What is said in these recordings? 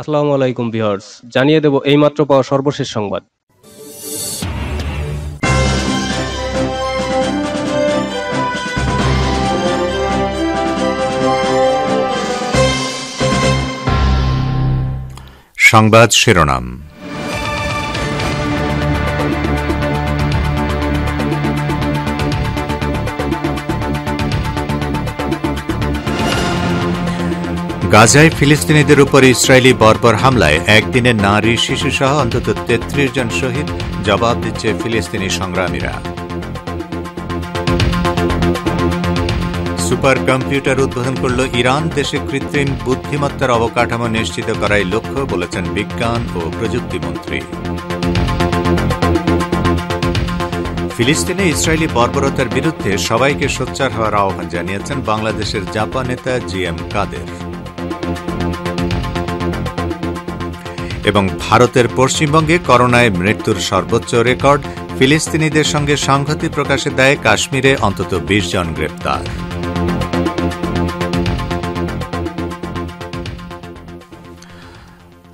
আসসালামু আলাইকুম ভিউয়ার্স জানিয়ে দেব এইমাত্র পাওয়া সর্বশেষ সংবাদ সংবাদ শিরোনাম গাজায় ফিলিস্তিনিদের উপর ইসরায়েলি বর্বর হামলায় একদিনে নারী শিশুসহ অন্তত তেত্রিশ জন শহীদ জবাব দিচ্ছে ফিলিস্তিনি সংগ্রামীরা সুপার কম্পিউটার উদ্বোধন করল ইরান দেশে কৃত্রিম বুদ্ধিমত্তার অবকাঠামো নিশ্চিত করাই লক্ষ্য বলেছেন বিজ্ঞান ও প্রযুক্তি মন্ত্রী ফিলিস্তিনে ইসরায়েলি বর্বরতার বিরুদ্ধে সবাইকে সোচ্চার হওয়ার আহ্বান জানিয়েছেন বাংলাদেশের জাপান নেতা জি এম কাদের এবং ভারতের পশ্চিমবঙ্গে করোনায় মৃত্যুর সর্বোচ্চ রেকর্ড ফিলিস্তিনিদের সঙ্গে সংহতি প্রকাশে দেয় কাশ্মীরে অন্তত বিশ জন গ্রেপ্তার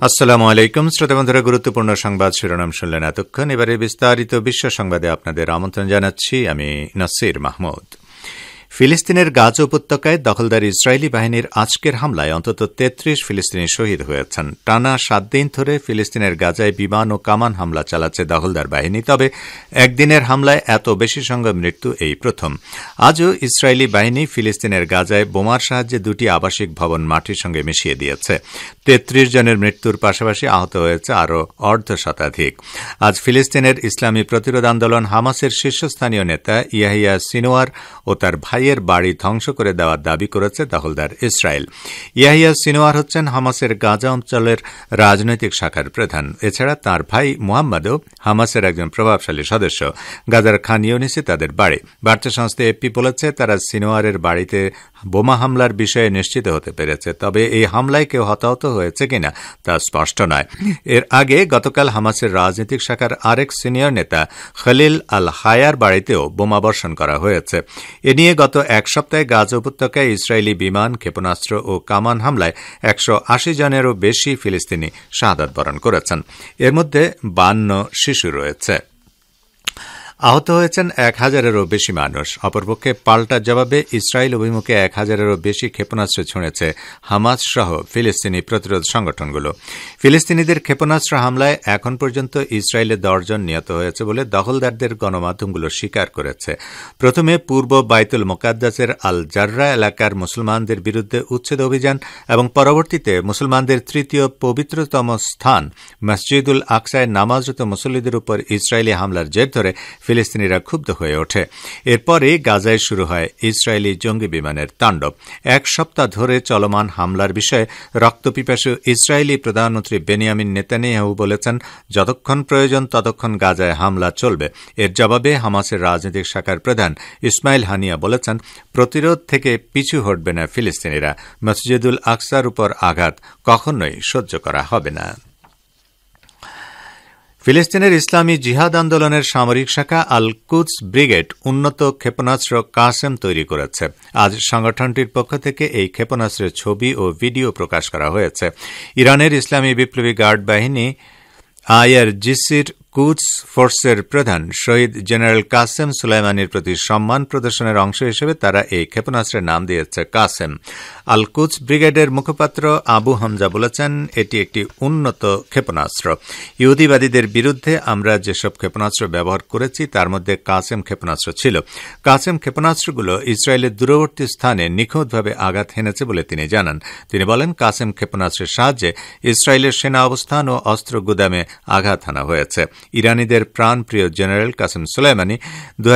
আসসালামু আলাইকুম শ্রোতা বন্ধুরা গুরুত্বপূর্ণ সংবাদ শিরোনাম শুনলেন এতক্ষণ এবারে বিস্তারিত বিশ্ব সংবাদে আপনাদের আমন্ত্রণ জানাচ্ছি আমি নাসির মাহমুদ ফিলিস্তিনের গাজ উপত্যকায় দখলদার ইসরায়েলি বাহিনীর আজকের হামলায় অন্তত তেত্রিশ ফিলিস্তিনি শহীদ হয়েছেন টানা সাত দিন ধরে ফিলিস্তিনের গাজায় বিমান ও কামান হামলা চালাচ্ছে দখলদার বাহিনী তবে একদিনের হামলায় এত বেশি সংখ্যক মৃত্যু এই প্রথম আজও ইসরায়েলি বাহিনী ফিলিস্তিনের গাজায় বোমার সাহায্যে দুটি আবাসিক ভবন মাটির সঙ্গে মিশিয়ে দিয়েছে তেত্রিশ জনের মৃত্যুর পাশাপাশি আহত হয়েছে আরও অর্ধ শতাধিক আজ ফিলিস্তিনের ইসলামী প্রতিরোধ আন্দোলন হামাসের শীর্ষস্থানীয় নেতা ইয়াহিয়া সিনোয়ার ও তার ভাই ইয়াহিয়ার বাড়ি ধ্বংস করে দেওয়ার দাবি করেছে দাহলদার ইসরায়েল ইয়াহিয়া সিনোয়ার হচ্ছেন হামাসের গাজা অঞ্চলের রাজনৈতিক শাখার প্রধান এছাড়া তার ভাই মোহাম্মদও হামাসের একজন প্রভাবশালী সদস্য গাজার খান ইউনিসি তাদের বাড়ি বার্তা সংস্থা এপি বলেছে তারা সিনোয়ারের বাড়িতে বোমা হামলার বিষয়ে নিশ্চিত হতে পেরেছে তবে এই হামলায় কেউ হতাহত হয়েছে কিনা তা স্পষ্ট নয় এর আগে গতকাল হামাসের রাজনৈতিক শাখার আরেক সিনিয়র নেতা খলিল আল হায়ার বাড়িতেও বোমা বর্ষণ করা হয়েছে এ নিয়ে গত গত এক সপ্তাহে গাজা উপত্যকায় ইসরায়েলি বিমান ক্ষেপণাস্ত্র ও কামান হামলায় একশো আশি জনেরও বেশি ফিলিস্তিনি শাহাদ বরণ করেছেন এর মধ্যে বান্ন শিশু রয়েছে আহত হয়েছেন এক হাজারেরও বেশি মানুষ অপরপক্ষে পাল্টা জবাবে ইসরায়েল অভিমুখে এক হাজারেরও বেশি ক্ষেপণাস্ত্র ছুঁড়েছে হামাজ সহ ফিলিস্তিনি প্রতিরোধ সংগঠনগুলো ফিলিস্তিনিদের ক্ষেপণাস্ত্র হামলায় এখন পর্যন্ত ইসরায়েলে দশজন নিহত হয়েছে বলে দখলদারদের গণমাধ্যমগুলো স্বীকার করেছে প্রথমে পূর্ব বাইতুল মোকাদ্দাসের আল জাররা এলাকার মুসলমানদের বিরুদ্ধে উচ্ছেদ অভিযান এবং পরবর্তীতে মুসলমানদের তৃতীয় পবিত্রতম স্থান মসজিদুল আকসায় নামাজরত মুসল্লিদের উপর ইসরায়েলি হামলার জের ধরে ফিলিস্তিনিরা ক্ষুব্ধ হয়ে ওঠে এরপরে গাজায় শুরু হয় ইসরায়েলি জঙ্গি বিমানের তাণ্ডব এক সপ্তাহ ধরে চলমান হামলার বিষয়ে রক্তপিপাসু ইসরায়েলি প্রধানমন্ত্রী বেনিয়ামিন নেতানিয়াহু বলেছেন যতক্ষণ প্রয়োজন ততক্ষণ গাজায় হামলা চলবে এর জবাবে হামাসের রাজনৈতিক শাখার প্রধান ইসমাইল হানিয়া বলেছেন প্রতিরোধ থেকে পিছু হটবে না ফিলিস্তিনিরা মসজিদুল আকসার উপর আঘাত কখনোই সহ্য করা হবে না ফিলিস্তিনের ইসলামী জিহাদ আন্দোলনের সামরিক শাখা আল কুদস ব্রিগেড উন্নত ক্ষেপণাস্ত্র কাসেম তৈরি করেছে আজ সংগঠনটির পক্ষ থেকে এই ক্ষেপণাস্ত্রের ছবি ও ভিডিও প্রকাশ করা হয়েছে ইরানের ইসলামী বিপ্লবী গার্ড বাহিনী আইআরজিসির কুচ ফোর্সের প্রধান শহীদ জেনারেল কাসেম সুলাইমানির প্রতি সম্মান প্রদর্শনের অংশ হিসেবে তারা এই ক্ষেপণাস্ত্রের নাম দিয়েছে কাসেম আল কুচ ব্রিগেডের মুখপাত্র আবু হামজা বলেছেন এটি একটি উন্নত ক্ষেপণাস্ত্র ইহুদিবাদীদের বিরুদ্ধে আমরা যেসব ক্ষেপণাস্ত্র ব্যবহার করেছি তার মধ্যে কাসেম ক্ষেপণাস্ত্র ছিল কাসেম ক্ষেপণাস্ত্রগুলো ইসরায়েলের দূরবর্তী স্থানে নিখুঁতভাবে আঘাত হেনেছে বলে তিনি জানান তিনি বলেন কাসেম ক্ষেপণাস্ত্রের সাহায্যে ইসরায়েলের সেনা অবস্থান ও অস্ত্র গুদামে আঘাত হানা হয়েছে ইরানিদের প্রাণপ্রিয় জেনারেল কাসেম সোলেমানি দু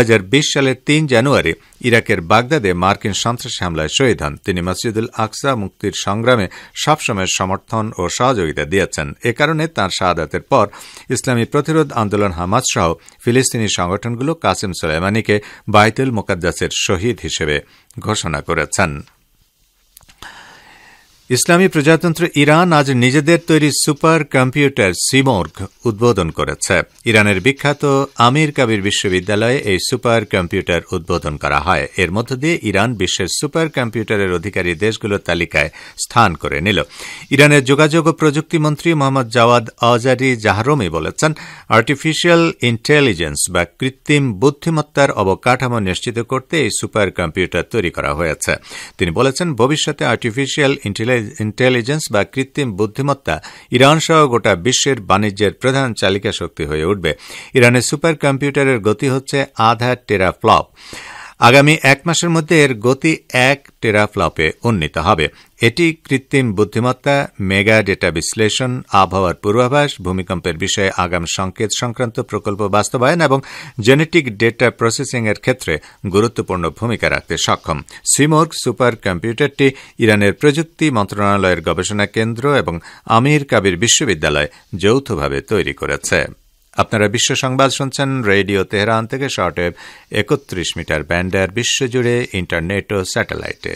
সালের তিন জানুয়ারি ইরাকের বাগদাদে মার্কিন সন্ত্রাসী হামলায় শহীদ হন তিনি মসজিদুল আকসা মুক্তির সংগ্রামে সবসময় সমর্থন ও সহযোগিতা দিয়েছেন এ কারণে তাঁর শাহাদাতের পর ইসলামী প্রতিরোধ আন্দোলন হামাজ সহ ফিলিস্তিনি সংগঠনগুলো কাসেম সোলেমানিকে বাইতুল মোকাদ্দাসের শহীদ হিসেবে ঘোষণা করেছেন ইসলামী প্রজাতন্ত্র ইরান আজ নিজেদের তৈরি সুপার কম্পিউটার সিমোর্গ উদ্বোধন করেছে ইরানের বিখ্যাত আমির কাবির বিশ্ববিদ্যালয়ে এই সুপার কম্পিউটার উদ্বোধন করা হয় এর মধ্য দিয়ে ইরান বিশ্বের সুপার কম্পিউটারের অধিকারী দেশগুলোর তালিকায় স্থান করে নিল ইরানের যোগাযোগ ও প্রযুক্তি মন্ত্রী মোহাম্মদ জাওয়াদ আজারি জাহরমি বলেছেন আর্টিফিশিয়াল ইন্টেলিজেন্স বা কৃত্রিম বুদ্ধিমত্তার অবকাঠামো নিশ্চিত করতে এই সুপার কম্পিউটার তৈরি করা হয়েছে তিনি বলেছেন ভবিষ্যতে আর্টিফিশিয়াল ইন্টেলিজেন্স ইন্টেলিজেন্স বা কৃত্রিম বুদ্ধিমত্তা ইরান সহ গোটা বিশ্বের বাণিজ্যের প্রধান চালিকা শক্তি হয়ে উঠবে ইরানের সুপার কম্পিউটারের গতি হচ্ছে আধা টেরাফ্লপ আগামী এক মাসের মধ্যে এর গতি এক টেরাফ্লপে উন্নীত হবে এটি কৃত্রিম বুদ্ধিমত্তা মেগা ডেটা বিশ্লেষণ আবহাওয়ার পূর্বাভাস ভূমিকম্পের বিষয়ে আগাম সংকেত সংক্রান্ত প্রকল্প বাস্তবায়ন এবং জেনেটিক ডেটা প্রসেসিংয়ের ক্ষেত্রে গুরুত্বপূর্ণ ভূমিকা রাখতে সক্ষম সিমোর্গ সুপার কম্পিউটারটি ইরানের প্রযুক্তি মন্ত্রণালয়ের গবেষণা কেন্দ্র এবং আমির কাবির বিশ্ববিদ্যালয় যৌথভাবে তৈরি করেছে আপনারা বিশ্ব সংবাদ শুনছেন রেডিও তেহরান থেকে শর্টওয়েভ একত্রিশ মিটার ব্যান্ডের বিশ্বজুড়ে ইন্টারনেট ও স্যাটেলাইটে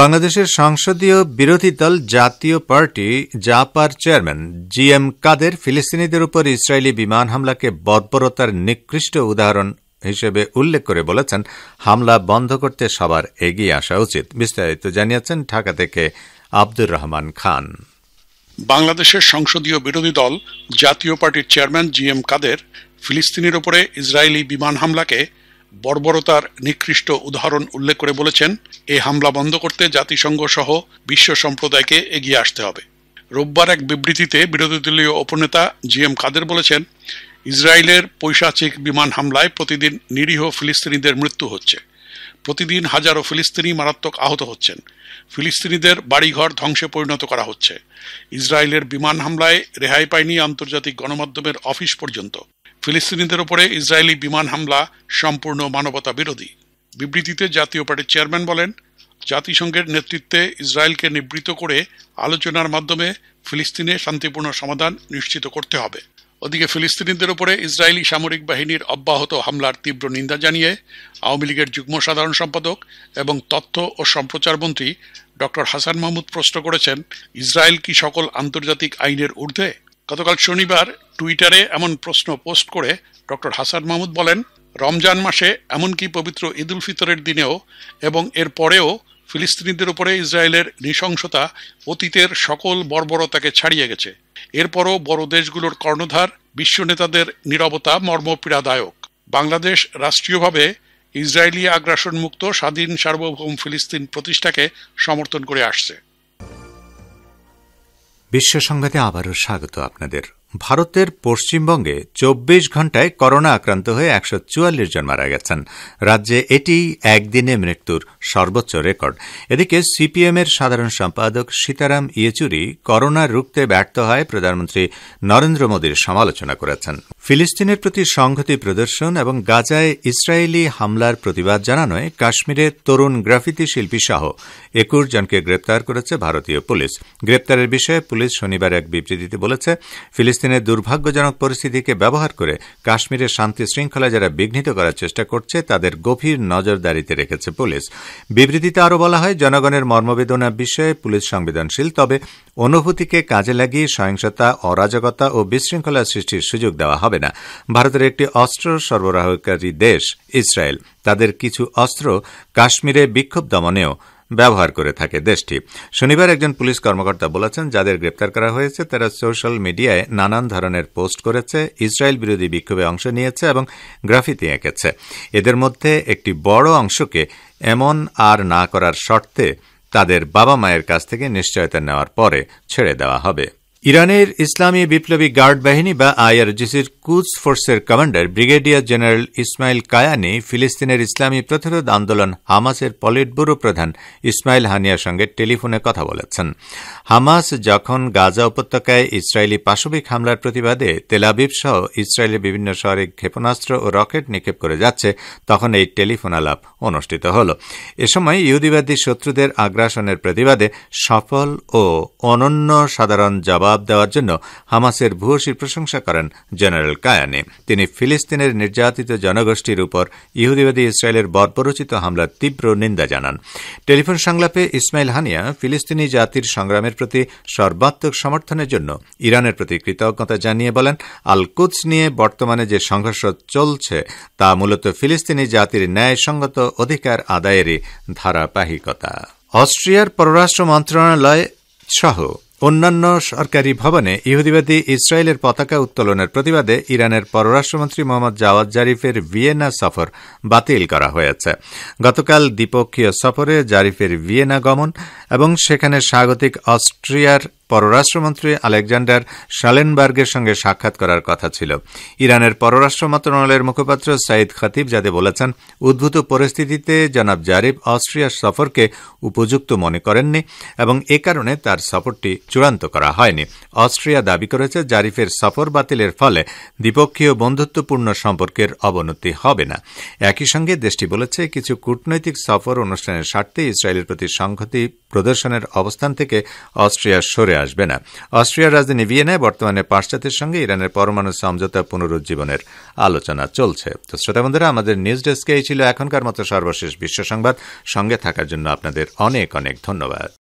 বাংলাদেশের সংসদীয় বিরোধী দল জাতীয় পার্টি জাপার চেয়ারম্যান জি এম কাদের ফিলিস্তিনিদের উপর ইসরায়েলি বিমান হামলাকে বর্বরতার নিকৃষ্ট উদাহরণ হিসেবে উল্লেখ করে বলেছেন হামলা বন্ধ করতে সবার এগিয়ে আসা উচিত বিস্তারিত জানিয়েছেন ঢাকা থেকে আব্দুর রহমান খান বাংলাদেশের সংসদীয় বিরোধী দল জাতীয় পার্টির চেয়ারম্যান জি এম কাদের ফিলিস্তিনের ওপরে ইসরায়েলি বিমান হামলাকে বর্বরতার নিকৃষ্ট উদাহরণ উল্লেখ করে বলেছেন এই হামলা বন্ধ করতে জাতিসংঘ সহ বিশ্ব সম্প্রদায়কে এগিয়ে আসতে হবে রোববার এক বিবৃতিতে বিরোধী দলীয় উপনেতা জি এম কাদের বলেছেন ইসরায়েলের পৈশাচিক বিমান হামলায় প্রতিদিন নিরীহ ফিলিস্তিনিদের মৃত্যু হচ্ছে প্রতিদিন হাজারো ফিলিস্তিনি মারাত্মক আহত হচ্ছেন ফিলিস্তিনিদের বাড়িঘর ধ্বংসে পরিণত করা হচ্ছে ইসরায়েলের বিমান হামলায় রেহাই পায়নি আন্তর্জাতিক গণমাধ্যমের অফিস পর্যন্ত ফিলিস্তিনিদের ওপরে ইসরায়েলি বিমান হামলা সম্পূর্ণ মানবতা বিরোধী বিবৃতিতে জাতীয় পার্টির চেয়ারম্যান বলেন জাতিসংঘের নেতৃত্বে ইসরায়েলকে নিবৃত করে আলোচনার মাধ্যমে ফিলিস্তিনে শান্তিপূর্ণ সমাধান নিশ্চিত করতে হবে ওদিকে ফিলিস্তিনিদের উপরে ইসরায়েলি সামরিক বাহিনীর অব্যাহত হামলার তীব্র নিন্দা জানিয়ে আওয়ামী লীগের যুগ্ম সাধারণ সম্পাদক এবং তথ্য ও সম্প্রচার মন্ত্রী ড হাসান মাহমুদ প্রশ্ন করেছেন ইসরায়েল কি সকল আন্তর্জাতিক আইনের ঊর্ধ্বে গতকাল শনিবার টুইটারে এমন প্রশ্ন পোস্ট করে ড হাসান মাহমুদ বলেন রমজান মাসে এমনকি পবিত্র ঈদ উল ফিতরের দিনেও এবং এর পরেও ফিলিস্তিনিদের উপরে ইসরায়েলের নৃশংসতা অতীতের সকল বর্বরতাকে ছাড়িয়ে গেছে এরপরও বড় দেশগুলোর কর্ণধার বিশ্ব নেতাদের নিরবতা মর্মপীড়াদায়ক বাংলাদেশ রাষ্ট্রীয়ভাবে ইসরায়েলি আগ্রাসন মুক্ত স্বাধীন সার্বভৌম ফিলিস্তিন প্রতিষ্ঠাকে সমর্থন করে আসছে বিশ্ব সংঘাতে আবারও স্বাগত আপনাদের ভারতের পশ্চিমবঙ্গে চব্বিশ ঘন্টায় করোনা আক্রান্ত হয়ে একশো চুয়াল্লিশ জন মারা গেছেন রাজ্যে এটি একদিনে মৃত্যুর সর্বোচ্চ রেকর্ড এদিকে সিপিএমের সাধারণ সম্পাদক সীতারাম ইয়েচুরি করোনা রুখতে ব্যর্থ হয় প্রধানমন্ত্রী নরেন্দ্র মোদীর সমালোচনা করেছেন ফিলিস্তিনের প্রতি সংহতি প্রদর্শন এবং গাজায় ইসরায়েলি হামলার প্রতিবাদ জানানোয় কাশ্মীরে তরুণ গ্রাফিতি শিল্পী সহ একুশ জনকে গ্রেপ্তার করেছে ভারতীয় পুলিশ গ্রেপ্তারের বিষয়ে পুলিশ শনিবার এক বিবৃতিতে বলেছে ফিলিস্তিনের দুর্ভাগ্যজনক পরিস্থিতিকে ব্যবহার করে কাশ্মীরের শান্তি শৃঙ্খলা যারা বিঘ্নিত করার চেষ্টা করছে তাদের গভীর নজরদারিতে রেখেছে পুলিশ বিবৃতিতে আরও বলা হয় জনগণের মর্মবেদনা বিষয়ে পুলিশ সংবেদনশীল তবে অনুভূতিকে কাজে লাগিয়ে সহিংসতা অরাজকতা ও বিশৃঙ্খলা সৃষ্টির সুযোগ দেওয়া হবে না ভারতের একটি অস্ত্র সরবরাহকারী দেশ ইসরায়েল তাদের কিছু অস্ত্র কাশ্মীরে বিক্ষোভ দমনেও ব্যবহার করে থাকে দেশটি শনিবার একজন পুলিশ কর্মকর্তা বলেছেন যাদের গ্রেপ্তার করা হয়েছে তারা সোশ্যাল মিডিয়ায় নানান ধরনের পোস্ট করেছে ইসরায়েল বিরোধী বিক্ষোভে অংশ নিয়েছে এবং গ্রাফিতি এঁকেছে এদের মধ্যে একটি বড় অংশকে এমন আর না করার শর্তে তাদের বাবা মায়ের কাছ থেকে নিশ্চয়তা নেওয়ার পরে ছেড়ে দেওয়া হবে ইরানের ইসলামী বিপ্লবী গার্ড বাহিনী বা আইআরজিসির কুজ ফোর্সের commander brigadier general Ismail Qaani ফিলিস্তিনের ইসলামী প্রতিরোধ আন্দোলন হামাসের পলিট ব্যুরো প্রধান ইসমাইল হানিয়ার সঙ্গে টেলিফোনে কথা বলেছেন হামাস যখন গাজা উপত্যকায় ইসরায়েলি পাশবিক হামলার প্রতিবাদে তেলাবিব সহ ইসরায়েলের বিভিন্ন শহরে ক্ষেপণাস্ত্র ও রকেট নিক্ষেপ করে যাচ্ছে তখন এই টেলিফোন আলাপ অনুষ্ঠিত হল এ সময় ইহুদিবাদী শত্রুদের আগ্রাসনের প্রতিবাদে সফল ও অনন্য সাধারণ জবাব জবাব দেওয়ার জন্য হামাসের ভূয়সী প্রশংসা করেন জেনারেল কায়ানে তিনি ফিলিস্তিনের নির্যাতিত জনগোষ্ঠীর উপর ইহুদিবাদী ইসরায়েলের বর্বরোচিত হামলার তীব্র নিন্দা জানান টেলিফোন সংলাপে ইসমাইল হানিয়া ফিলিস্তিনি জাতির সংগ্রামের প্রতি সর্বাত্মক সমর্থনের জন্য ইরানের প্রতি কৃতজ্ঞতা জানিয়ে বলেন আল কুদস নিয়ে বর্তমানে যে সংঘর্ষ চলছে তা মূলত ফিলিস্তিনি জাতির ন্যায়সঙ্গত অধিকার আদায়েরই ধারাবাহিকতা অস্ট্রিয়ার পররাষ্ট্র মন্ত্রণালয় সহ অন্যান্য সরকারি ভবনে ইহুদিবাদী ইসরায়েলের পতাকা উত্তোলনের প্রতিবাদে ইরানের পররাষ্ট্রমন্ত্রী মোহাম্মদ জাওয়াদ জারিফের ভিয়েনা সফর বাতিল করা হয়েছে গতকাল দ্বিপক্ষীয় সফরে জারিফের ভিয়েনা গমন এবং সেখানে স্বাগতিক অস্ট্রিয়ার পররাষ্ট্রমন্ত্রী আলেকজান্ডার শালেনবার্গের সঙ্গে সাক্ষাৎ করার কথা ছিল ইরানের পররাষ্ট্র মন্ত্রণালয়ের মুখপাত্র সাঈদ খাতিব যাদের বলেছেন উদ্ভূত পরিস্থিতিতে জনাব জারিফ অস্ট্রিয়ার সফরকে উপযুক্ত মনে করেননি এবং এ কারণে তার সফরটি চূড়ান্ত করা হয়নি অস্ট্রিয়া দাবি করেছে জারিফের সফর বাতিলের ফলে দ্বিপক্ষীয় বন্ধুত্বপূর্ণ সম্পর্কের অবনতি হবে না একই সঙ্গে দেশটি বলেছে কিছু কূটনৈতিক সফর অনুষ্ঠানের স্বার্থে ইসরায়েলের প্রতি সংহতি প্রদর্শনের অবস্থান থেকে অস্ট্রিয়া সরে আসবে না অস্ট্রিয়ার রাজধানী ভিয়েনায় বর্তমানে পাশ্চাত্যের সঙ্গে ইরানের পরমাণু সমঝোতা পুনরুজ্জীবনের আলোচনা চলছে তো শ্রোতা বন্ধুরা আমাদের নিউজ ডেস্কে এই ছিল এখনকার মতো সর্বশেষ বিশ্ব সংবাদ সঙ্গে থাকার জন্য আপনাদের অনেক অনেক ধন্যবাদ